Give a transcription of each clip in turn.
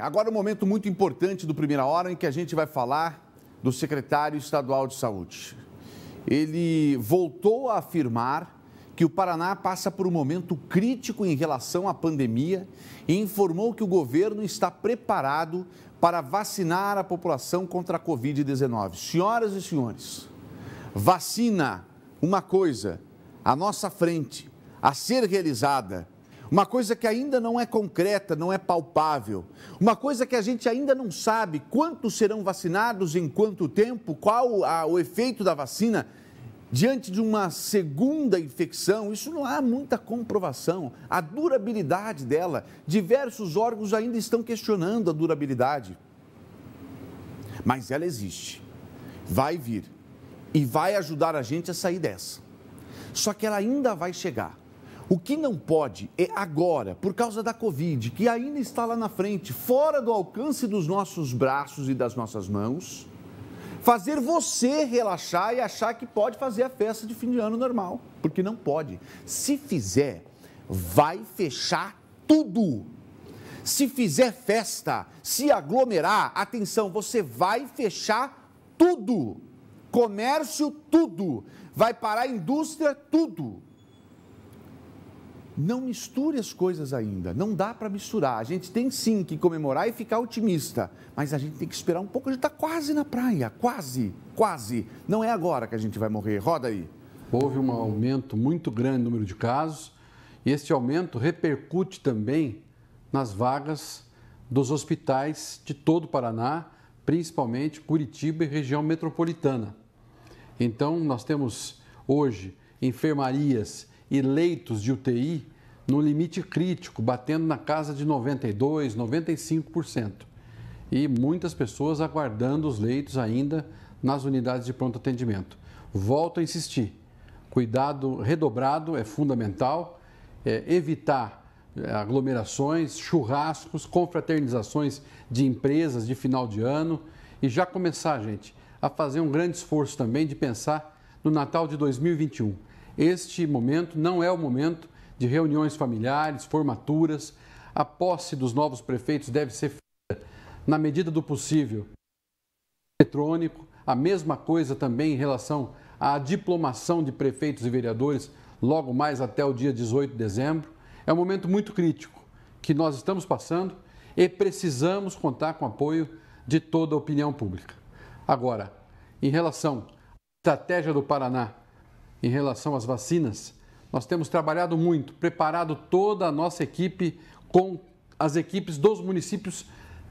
Agora um momento muito importante do Primeira Hora em que a gente vai falar do secretário estadual de saúde. Ele voltou a afirmar que o Paraná passa por um momento crítico em relação à pandemia e informou que o governo está preparado para vacinar a população contra a Covid-19. Senhoras e senhores, vacina, uma coisa, à nossa frente, a ser realizada uma coisa que ainda não é concreta, não é palpável, uma coisa que a gente ainda não sabe quantos serão vacinados, em quanto tempo, qual a, o efeito da vacina. Diante de uma segunda infecção, isso não há muita comprovação. A durabilidade dela, diversos órgãos ainda estão questionando a durabilidade. Mas ela existe, vai vir e vai ajudar a gente a sair dessa. Só que ela ainda vai chegar. O que não pode é agora, por causa da Covid, que ainda está lá na frente, fora do alcance dos nossos braços e das nossas mãos, fazer você relaxar e achar que pode fazer a festa de fim de ano normal, porque não pode. Se fizer, vai fechar tudo. Se fizer festa, se aglomerar, atenção, você vai fechar tudo. Comércio, tudo. Vai parar a indústria, tudo não misture as coisas ainda. Não dá para misturar. A gente tem sim que comemorar e ficar otimista, mas a gente tem que esperar um pouco. A gente está quase na praia, quase, quase. Não é agora que a gente vai morrer. Roda aí. Houve um aumento muito grande no número de casos e este aumento repercute também nas vagas dos hospitais de todo o Paraná, principalmente Curitiba e região metropolitana. Então, nós temos hoje enfermarias e leitos de UTI no limite crítico, batendo na casa de 92%, 95%. E muitas pessoas aguardando os leitos ainda nas unidades de pronto atendimento. Volto a insistir: cuidado redobrado é fundamental, é evitar é, aglomerações, churrascos, confraternizações de empresas de final de ano e já começar, gente, a fazer um grande esforço também de pensar no Natal de 2021 este momento não é o momento de reuniões familiares, formaturas. A posse dos novos prefeitos deve ser feita na medida do possível. Eletrônico, a mesma coisa também em relação à diplomação de prefeitos e vereadores, logo mais até o dia 18 de dezembro. É um momento muito crítico que nós estamos passando e precisamos contar com o apoio de toda a opinião pública. Agora, em relação à estratégia do Paraná em relação às vacinas. Nós temos trabalhado muito, preparado toda a nossa equipe com as equipes dos municípios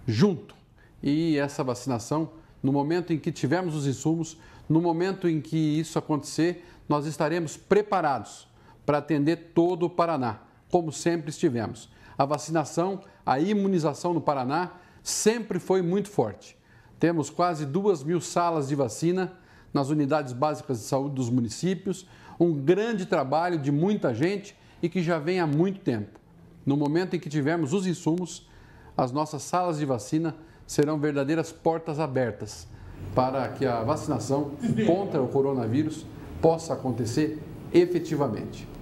junto. E essa vacinação, no momento em que tivermos os insumos, no momento em que isso acontecer, nós estaremos preparados para atender todo o Paraná, como sempre estivemos. A vacinação, a imunização no Paraná sempre foi muito forte. Temos quase duas mil salas de vacina nas unidades básicas de saúde dos municípios, um grande trabalho de muita gente e que já vem há muito tempo. No momento em que tivermos os insumos, as nossas salas de vacina serão verdadeiras portas abertas para que a vacinação contra o coronavírus possa acontecer efetivamente.